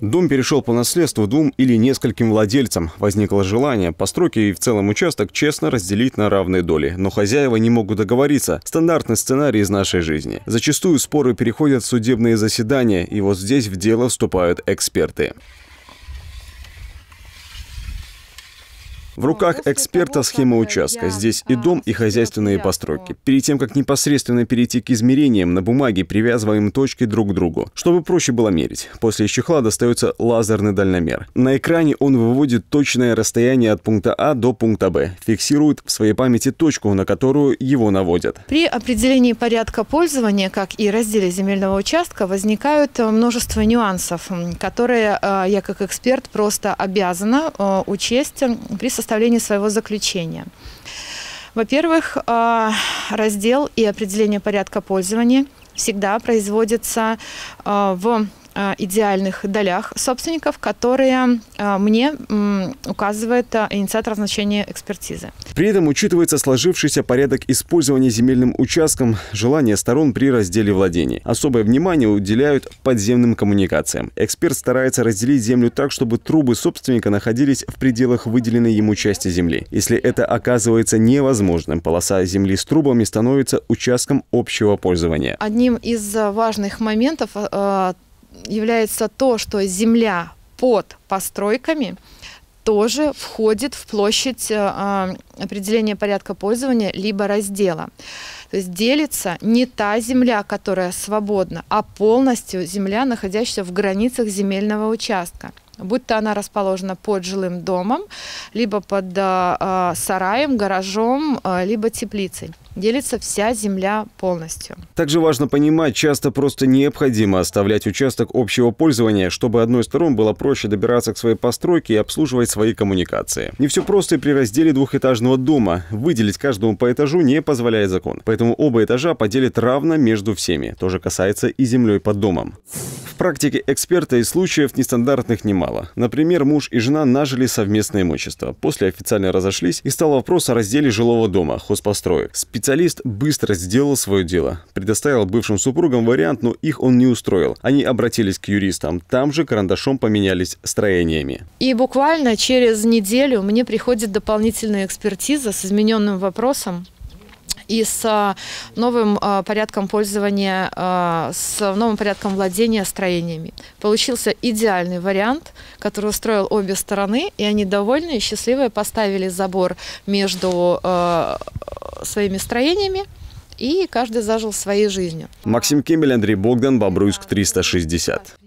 Дом перешел по наследству двум или нескольким владельцам. Возникло желание постройки и в целом участок честно разделить на равные доли. Но хозяева не могут договориться. Стандартный сценарий из нашей жизни. Зачастую споры переходят в судебные заседания, и вот здесь в дело вступают эксперты. В руках ну, эксперта схема участка. Здесь и а, дом, и хозяйственные постройки. Перед тем, как непосредственно перейти к измерениям, на бумаге привязываем точки друг к другу, чтобы проще было мерить. После чехла достается лазерный дальномер. На экране он выводит точное расстояние от пункта А до пункта Б, фиксирует в своей памяти точку, на которую его наводят. При определении порядка пользования, как и разделе земельного участка, возникают э, множество нюансов, которые э, я как эксперт просто обязана э, учесть при составлении своего заключения. Во-первых, а, раздел и определение порядка пользования всегда производится а, в Э, идеальных долях собственников, которые э, мне указывает э, инициатор назначения экспертизы. При этом учитывается сложившийся порядок использования земельным участком, желание сторон при разделе владений. Особое внимание уделяют подземным коммуникациям. Эксперт старается разделить землю так, чтобы трубы собственника находились в пределах выделенной ему части земли. Если это оказывается невозможным, полоса земли с трубами становится участком общего пользования. Одним из важных моментов является то, что земля под постройками тоже входит в площадь э, а, определения порядка пользования либо раздела. То есть делится не та земля, которая свободна, а полностью земля, находящаяся в границах земельного участка. Будь то она расположена под жилым домом, либо под э, э сараем, гаражом, э, либо теплицей делится вся земля полностью. Также важно понимать, часто просто необходимо оставлять участок общего пользования, чтобы одной из сторон было проще добираться к своей постройке и обслуживать свои коммуникации. Не все просто и при разделе двухэтажного дома. Выделить каждому по этажу не позволяет закон, поэтому оба этажа поделят равно между всеми. Тоже касается и землей под домом. В практике эксперта и случаев нестандартных немало. Например, муж и жена нажили совместное имущество. После официально разошлись и стал вопрос о разделе жилого дома, хозпостроек. Специалист быстро сделал свое дело. Предоставил бывшим супругам вариант, но их он не устроил. Они обратились к юристам. Там же карандашом поменялись строениями. И буквально через неделю мне приходит дополнительная экспертиза с измененным вопросом. И с а, новым а, порядком пользования, а, с новым порядком владения строениями получился идеальный вариант, который устроил обе стороны, и они довольны и счастливые поставили забор между своими строениями и каждый зажил своей жизнью. Максим Кемель, Андрей Богдан, Бобруйск, 360.